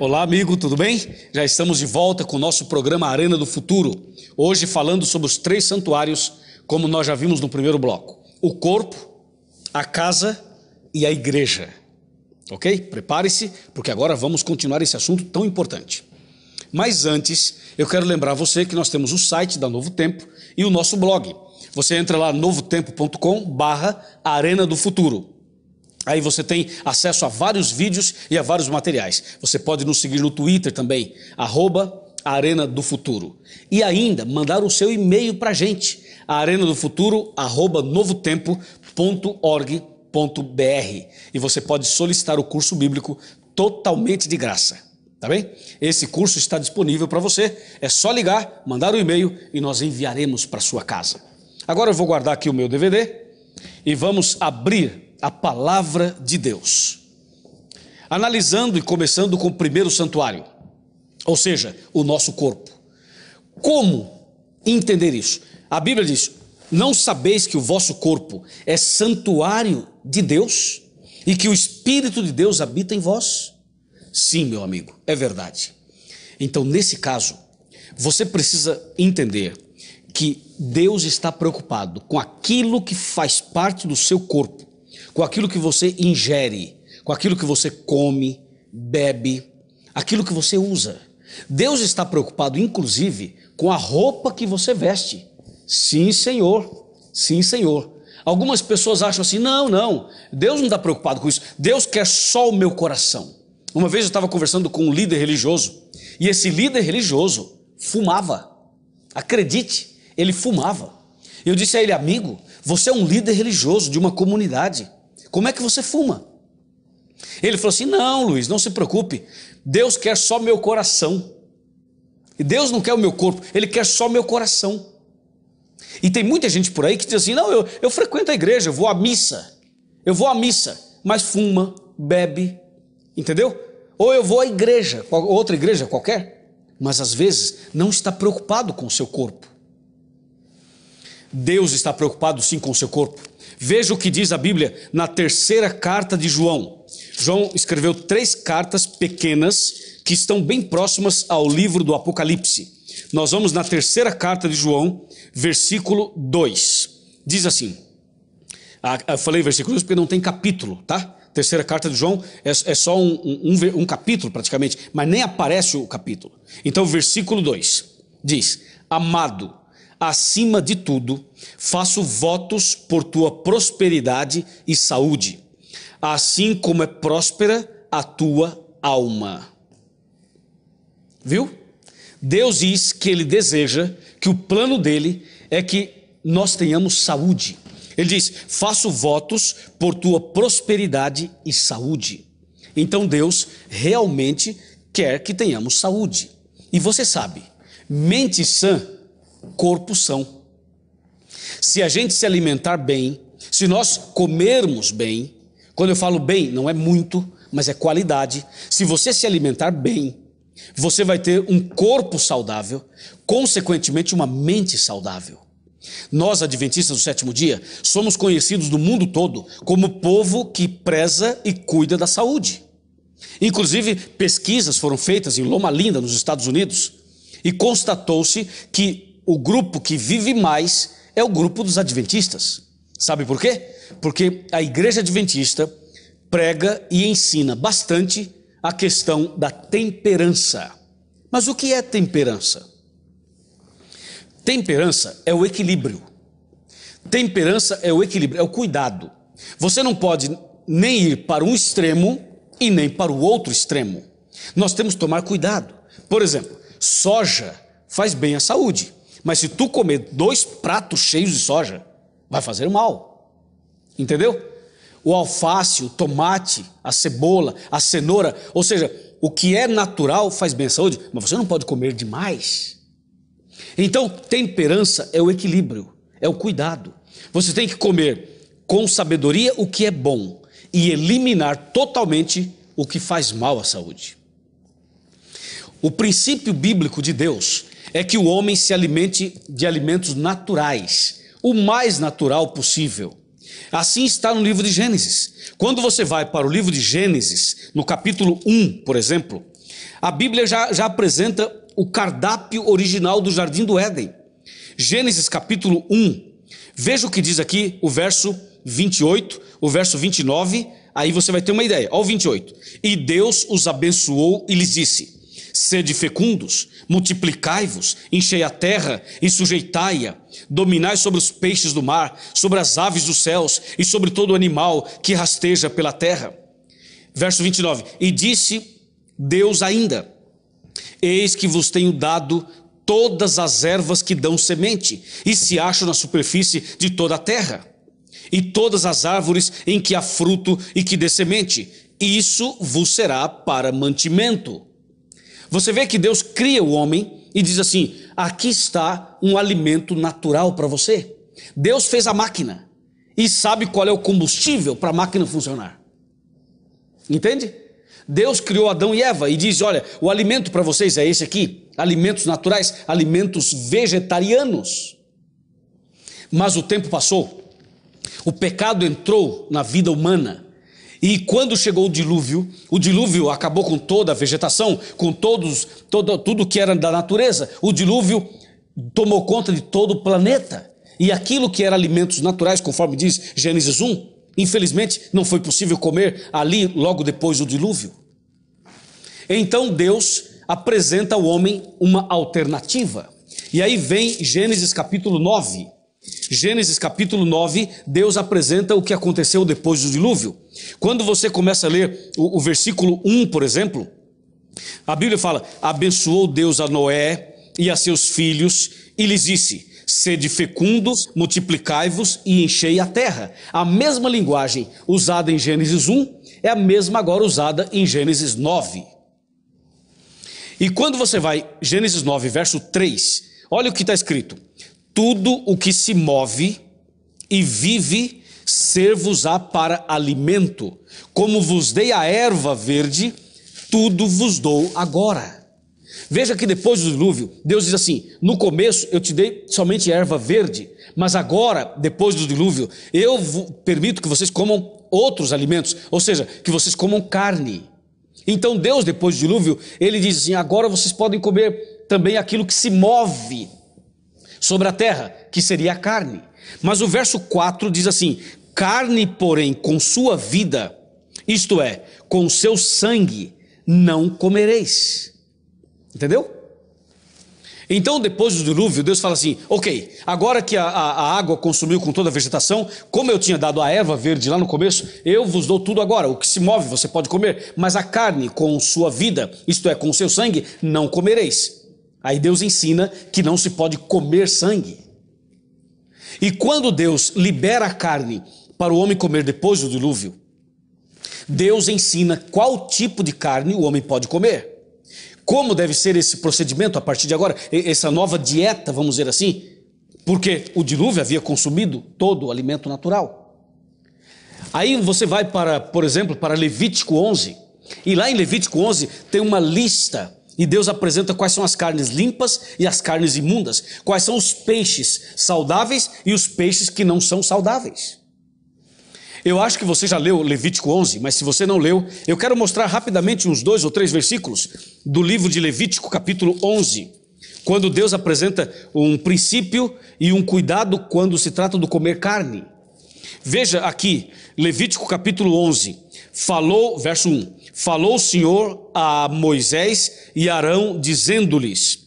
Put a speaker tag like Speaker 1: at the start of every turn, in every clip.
Speaker 1: Olá, amigo, tudo bem? Já estamos de volta com o nosso programa Arena do Futuro. Hoje falando sobre os três santuários, como nós já vimos no primeiro bloco: o corpo, a casa e a igreja. Ok? Prepare-se, porque agora vamos continuar esse assunto tão importante. Mas antes, eu quero lembrar você que nós temos o site da Novo Tempo e o nosso blog. Você entra lá novotempo.com/barra Arena do Futuro. Aí você tem acesso a vários vídeos e a vários materiais. Você pode nos seguir no Twitter também, arroba Arena do Futuro. E ainda mandar o seu e-mail para a gente, arenadofuturo.novotempo.org.br. E você pode solicitar o curso bíblico totalmente de graça. Tá bem? Esse curso está disponível para você. É só ligar, mandar o um e-mail e nós enviaremos para sua casa. Agora eu vou guardar aqui o meu DVD e vamos abrir a palavra de Deus. Analisando e começando com o primeiro santuário, ou seja, o nosso corpo. Como entender isso? A Bíblia diz: Não sabeis que o vosso corpo é santuário de Deus e que o Espírito de Deus habita em vós? Sim, meu amigo, é verdade. Então, nesse caso, você precisa entender que Deus está preocupado com aquilo que faz parte do seu corpo com aquilo que você ingere, com aquilo que você come, bebe, aquilo que você usa. Deus está preocupado, inclusive, com a roupa que você veste. Sim, Senhor. Sim, Senhor. Algumas pessoas acham assim: não, não, Deus não está preocupado com isso. Deus quer só o meu coração. Uma vez eu estava conversando com um líder religioso e esse líder religioso fumava. Acredite, ele fumava. Eu disse a ele: amigo, você é um líder religioso de uma comunidade. Como é que você fuma? Ele falou assim: Não, Luiz, não se preocupe. Deus quer só meu coração. E Deus não quer o meu corpo, Ele quer só meu coração. E tem muita gente por aí que diz assim: Não, eu, eu frequento a igreja, eu vou à missa. Eu vou à missa, mas fuma, bebe, entendeu? Ou eu vou à igreja, outra igreja qualquer, mas às vezes não está preocupado com o seu corpo. Deus está preocupado sim com o seu corpo. Veja o que diz a Bíblia na terceira carta de João. João escreveu três cartas pequenas que estão bem próximas ao livro do Apocalipse. Nós vamos na terceira carta de João, versículo 2. Diz assim: eu falei versículo 2 porque não tem capítulo, tá? Terceira carta de João é, é só um, um, um capítulo praticamente, mas nem aparece o capítulo. Então, versículo 2 diz: Amado, Acima de tudo, faço votos por tua prosperidade e saúde, assim como é próspera a tua alma. Viu? Deus diz que ele deseja, que o plano dele é que nós tenhamos saúde. Ele diz: faço votos por tua prosperidade e saúde. Então Deus realmente quer que tenhamos saúde. E você sabe, mente sã corpo são. Se a gente se alimentar bem, se nós comermos bem, quando eu falo bem, não é muito, mas é qualidade. Se você se alimentar bem, você vai ter um corpo saudável, consequentemente, uma mente saudável. Nós, adventistas do sétimo dia, somos conhecidos no mundo todo como povo que preza e cuida da saúde. Inclusive, pesquisas foram feitas em Loma Linda, nos Estados Unidos, e constatou-se que o grupo que vive mais é o grupo dos adventistas. Sabe por quê? Porque a igreja adventista prega e ensina bastante a questão da temperança. Mas o que é temperança? Temperança é o equilíbrio. Temperança é o equilíbrio, é o cuidado. Você não pode nem ir para um extremo e nem para o outro extremo. Nós temos que tomar cuidado. Por exemplo, soja faz bem à saúde. Mas se tu comer dois pratos cheios de soja, vai fazer mal. Entendeu? O alface, o tomate, a cebola, a cenoura, ou seja, o que é natural faz bem à saúde, mas você não pode comer demais. Então, temperança é o equilíbrio, é o cuidado. Você tem que comer com sabedoria o que é bom e eliminar totalmente o que faz mal à saúde. O princípio bíblico de Deus é que o homem se alimente de alimentos naturais, o mais natural possível. Assim está no livro de Gênesis. Quando você vai para o livro de Gênesis, no capítulo 1, por exemplo, a Bíblia já, já apresenta o cardápio original do jardim do Éden. Gênesis capítulo 1. Veja o que diz aqui o verso 28, o verso 29, aí você vai ter uma ideia. Olha o 28. E Deus os abençoou e lhes disse: Sede fecundos, multiplicai-vos, enchei a terra e sujeitai-a, dominai sobre os peixes do mar, sobre as aves dos céus e sobre todo animal que rasteja pela terra. Verso 29. E disse Deus ainda: Eis que vos tenho dado todas as ervas que dão semente e se acham na superfície de toda a terra, e todas as árvores em que há fruto e que dê semente. Isso vos será para mantimento. Você vê que Deus cria o homem e diz assim: aqui está um alimento natural para você. Deus fez a máquina e sabe qual é o combustível para a máquina funcionar. Entende? Deus criou Adão e Eva e diz: olha, o alimento para vocês é esse aqui: alimentos naturais, alimentos vegetarianos. Mas o tempo passou, o pecado entrou na vida humana e quando chegou o dilúvio, o dilúvio acabou com toda a vegetação, com todos, todo, tudo que era da natureza. O dilúvio tomou conta de todo o planeta. E aquilo que era alimentos naturais, conforme diz Gênesis 1, infelizmente não foi possível comer ali logo depois do dilúvio. Então Deus apresenta ao homem uma alternativa. E aí vem Gênesis capítulo 9. Gênesis capítulo 9, Deus apresenta o que aconteceu depois do dilúvio. Quando você começa a ler o, o versículo 1, por exemplo, a Bíblia fala: Abençoou Deus a Noé e a seus filhos, e lhes disse: Sede fecundos, multiplicai-vos e enchei a terra. A mesma linguagem usada em Gênesis 1 é a mesma agora usada em Gênesis 9. E quando você vai, Gênesis 9, verso 3, olha o que está escrito tudo o que se move e vive, ser-vos-á para alimento. Como vos dei a erva verde, tudo vos dou agora. Veja que depois do dilúvio, Deus diz assim: No começo eu te dei somente erva verde, mas agora, depois do dilúvio, eu permito que vocês comam outros alimentos, ou seja, que vocês comam carne. Então Deus, depois do dilúvio, ele diz assim: Agora vocês podem comer também aquilo que se move sobre a terra, que seria a carne. Mas o verso 4 diz assim: carne, porém, com sua vida, isto é, com seu sangue, não comereis. Entendeu? Então, depois do dilúvio, Deus fala assim: ok, agora que a, a, a, água consumiu com toda a vegetação, como eu tinha dado a erva verde lá no começo, eu vos dou tudo agora. O que se move você pode comer, mas a carne com sua vida, isto é, com seu sangue, não comereis. Aí Deus ensina que não se pode comer sangue. E quando Deus libera a carne para o homem comer depois do dilúvio, Deus ensina qual tipo de carne o homem pode comer. Como deve ser esse procedimento a partir de agora, essa nova dieta, vamos dizer assim, porque o dilúvio havia consumido todo o alimento natural. Aí você vai para, por exemplo, para Levítico 11, e lá em Levítico 11 tem uma lista e Deus apresenta quais são as carnes limpas e as carnes imundas, quais são os peixes saudáveis e os peixes que não são saudáveis. Eu acho que você já leu Levítico 11, mas se você não leu, eu quero mostrar rapidamente uns dois ou três versículos do livro de Levítico, capítulo 11, quando Deus apresenta um princípio e um cuidado quando se trata do comer carne. Veja aqui, Levítico capítulo 11, Falou, verso 1: Falou o Senhor a Moisés e Arão, dizendo-lhes: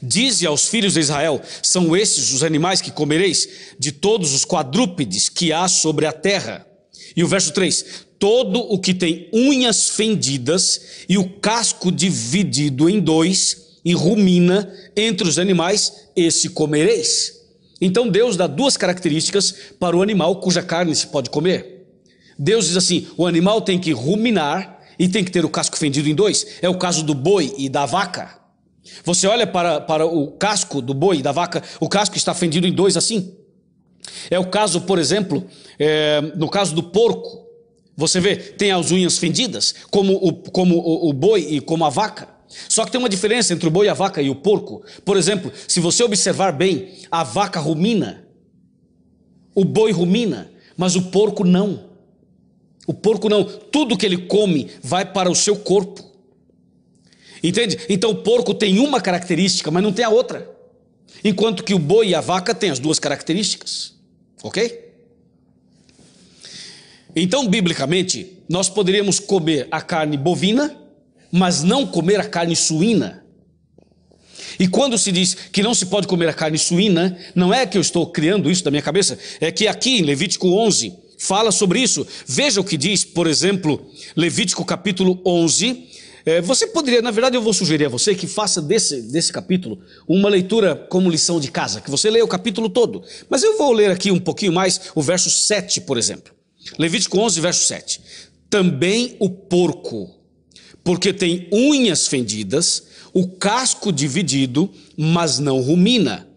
Speaker 1: Dize aos filhos de Israel: São estes os animais que comereis, de todos os quadrúpedes que há sobre a terra. E o verso 3: Todo o que tem unhas fendidas e o casco dividido em dois e rumina entre os animais, esse comereis. Então Deus dá duas características para o animal cuja carne se pode comer. Deus diz assim: o animal tem que ruminar e tem que ter o casco fendido em dois. É o caso do boi e da vaca. Você olha para, para o casco do boi e da vaca, o casco está fendido em dois assim. É o caso, por exemplo, é, no caso do porco. Você vê, tem as unhas fendidas, como o, como o, o boi e como a vaca. Só que tem uma diferença entre o boi, a vaca e o porco. Por exemplo, se você observar bem, a vaca rumina, o boi rumina, mas o porco não. O porco não, tudo que ele come vai para o seu corpo. Entende? Então o porco tem uma característica, mas não tem a outra. Enquanto que o boi e a vaca têm as duas características. Ok? Então, biblicamente, nós poderíamos comer a carne bovina, mas não comer a carne suína. E quando se diz que não se pode comer a carne suína, não é que eu estou criando isso da minha cabeça, é que aqui em Levítico 11, fala sobre isso. Veja o que diz, por exemplo, Levítico capítulo 11. É, você poderia, na verdade, eu vou sugerir a você que faça desse, desse capítulo uma leitura como lição de casa, que você leia o capítulo todo. Mas eu vou ler aqui um pouquinho mais o verso 7, por exemplo. Levítico 11, verso 7. Também o porco, porque tem unhas fendidas, o casco dividido, mas não rumina.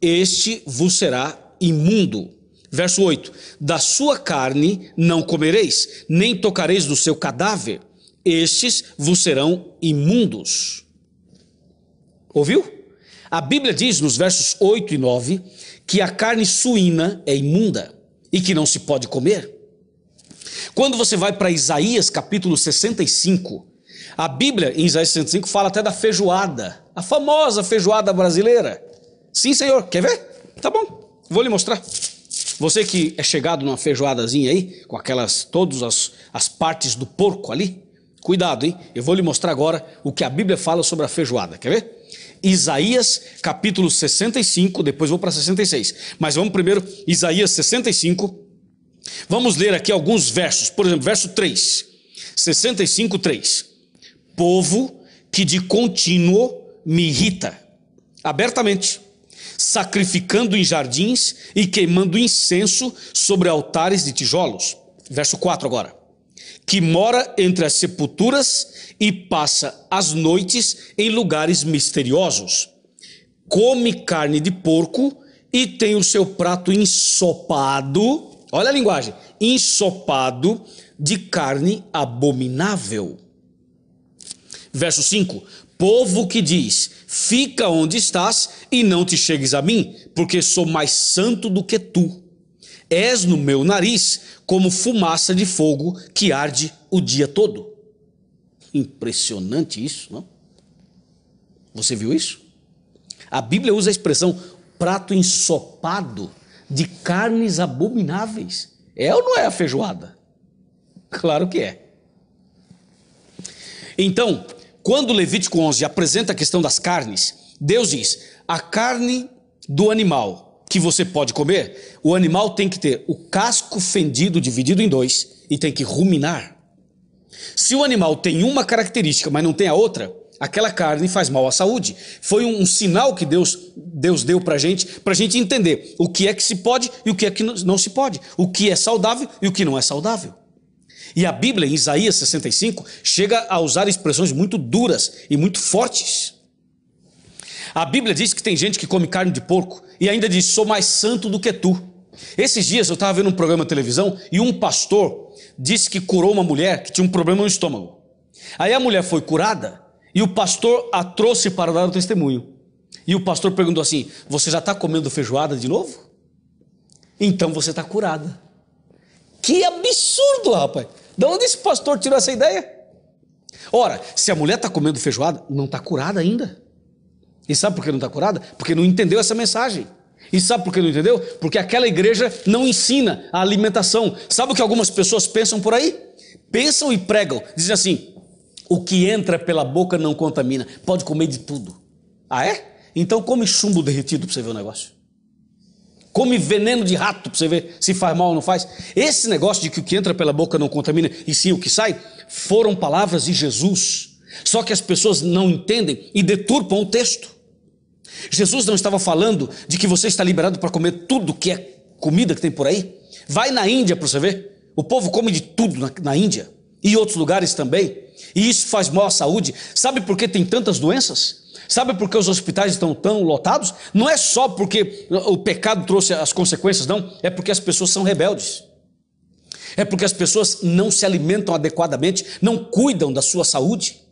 Speaker 1: Este vos será imundo. Verso 8: Da sua carne não comereis, nem tocareis do seu cadáver, estes vos serão imundos. Ouviu? A Bíblia diz nos versos 8 e 9 que a carne suína é imunda e que não se pode comer. Quando você vai para Isaías capítulo 65, a Bíblia em Isaías 65 fala até da feijoada, a famosa feijoada brasileira. Sim, senhor, quer ver? Tá bom, vou lhe mostrar. Você que é chegado numa feijoadazinha aí, com aquelas, todas as, as partes do porco ali, cuidado, hein? Eu vou lhe mostrar agora o que a Bíblia fala sobre a feijoada, quer ver? Isaías capítulo 65, depois vou para 66. Mas vamos primeiro, Isaías 65. Vamos ler aqui alguns versos. Por exemplo, verso 3. 65, 3. Povo que de contínuo me irrita abertamente sacrificando em jardins e queimando incenso sobre altares de tijolos. Verso 4 agora. Que mora entre as sepulturas e passa as noites em lugares misteriosos. Come carne de porco e tem o seu prato ensopado. Olha a linguagem: ensopado de carne abominável. Verso 5: Povo que diz: Fica onde estás e não te chegues a mim, porque sou mais santo do que tu. És no meu nariz como fumaça de fogo que arde o dia todo. Impressionante isso, não? Você viu isso? A Bíblia usa a expressão prato ensopado de carnes abomináveis. É ou não é a feijoada? Claro que é. Então, quando Levítico 11 apresenta a questão das carnes, Deus diz: a carne do animal que você pode comer, o animal tem que ter o casco fendido, dividido em dois, e tem que ruminar. Se o animal tem uma característica, mas não tem a outra, aquela carne faz mal à saúde. Foi um, um sinal que Deus, Deus deu para gente, para gente entender o que é que se pode e o que é que não se pode, o que é saudável e o que não é saudável. E a Bíblia, em Isaías 65, chega a usar expressões muito duras e muito fortes. A Bíblia diz que tem gente que come carne de porco e ainda diz: sou mais santo do que tu. Esses dias eu estava vendo um programa de televisão e um pastor disse que curou uma mulher que tinha um problema no estômago. Aí a mulher foi curada e o pastor a trouxe para dar o testemunho. E o pastor perguntou assim: Você já está comendo feijoada de novo? Então você está curada. Que absurdo, rapaz! De onde esse pastor tirou essa ideia? Ora, se a mulher está comendo feijoada, não está curada ainda. E sabe por que não está curada? Porque não entendeu essa mensagem. E sabe por que não entendeu? Porque aquela igreja não ensina a alimentação. Sabe o que algumas pessoas pensam por aí? Pensam e pregam. Dizem assim: o que entra pela boca não contamina, pode comer de tudo. Ah, é? Então come chumbo derretido para você ver o negócio. Come veneno de rato para você ver se faz mal ou não faz. Esse negócio de que o que entra pela boca não contamina e sim o que sai, foram palavras de Jesus. Só que as pessoas não entendem e deturpam o texto. Jesus não estava falando de que você está liberado para comer tudo que é comida que tem por aí. Vai na Índia para você ver. O povo come de tudo na, na Índia e outros lugares também. E isso faz mal à saúde. Sabe por que tem tantas doenças? Sabe por que os hospitais estão tão lotados? Não é só porque o pecado trouxe as consequências, não. É porque as pessoas são rebeldes. É porque as pessoas não se alimentam adequadamente, não cuidam da sua saúde.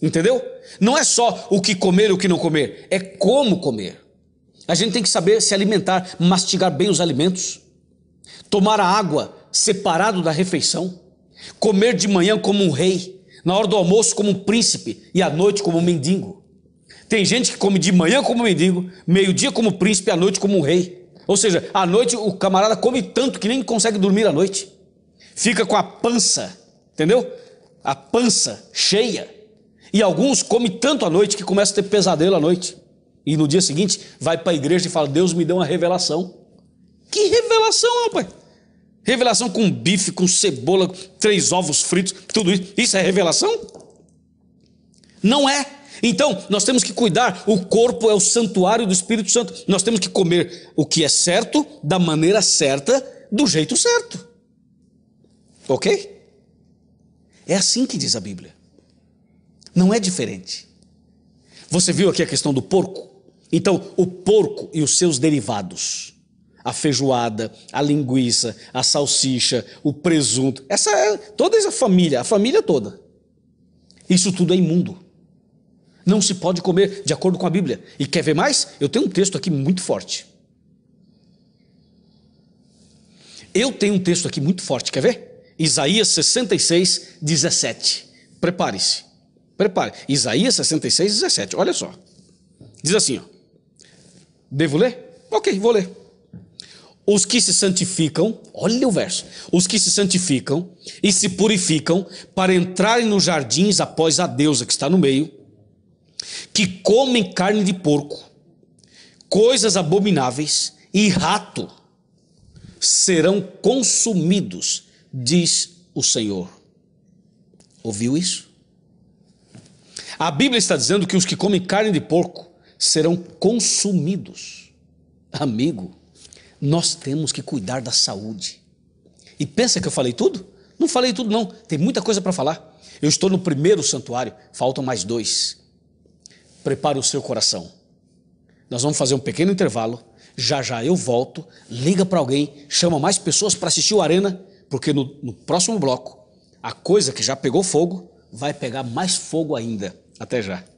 Speaker 1: Entendeu? Não é só o que comer e o que não comer, é como comer. A gente tem que saber se alimentar, mastigar bem os alimentos, tomar a água separado da refeição, comer de manhã como um rei, na hora do almoço como um príncipe e à noite como um mendigo. Tem gente que come de manhã como mendigo, meio-dia como príncipe, à noite como um rei. Ou seja, à noite o camarada come tanto que nem consegue dormir à noite. Fica com a pança, entendeu? A pança cheia. E alguns comem tanto à noite que começa a ter pesadelo à noite. E no dia seguinte vai para a igreja e fala: Deus me deu uma revelação. Que revelação, rapaz? Revelação com bife, com cebola, três ovos fritos, tudo isso. Isso é revelação? Não é. Então, nós temos que cuidar, o corpo é o santuário do Espírito Santo. Nós temos que comer o que é certo, da maneira certa, do jeito certo. Ok? É assim que diz a Bíblia. Não é diferente. Você viu aqui a questão do porco? Então, o porco e os seus derivados. A feijoada, a linguiça, a salsicha, o presunto, essa é toda essa família, a família toda. Isso tudo é imundo. Não se pode comer, de acordo com a Bíblia. E quer ver mais? Eu tenho um texto aqui muito forte. Eu tenho um texto aqui muito forte, quer ver? Isaías 66, 17. Prepare-se. Prepare. Isaías 66, 17. Olha só. Diz assim, ó. Devo ler? Ok, vou ler. Os que se santificam, olha o verso. Os que se santificam e se purificam para entrarem nos jardins após a deusa que está no meio que comem carne de porco, coisas abomináveis e rato serão consumidos, diz o Senhor. Ouviu isso? A Bíblia está dizendo que os que comem carne de porco serão consumidos. Amigo, nós temos que cuidar da saúde. E pensa que eu falei tudo? Não falei tudo, não. Tem muita coisa para falar. Eu estou no primeiro santuário, faltam mais dois prepare o seu coração. Nós vamos fazer um pequeno intervalo. Já já eu volto. Liga para alguém, chama mais pessoas para assistir o Arena, porque no, no próximo bloco a coisa que já pegou fogo vai pegar mais fogo ainda. Até já.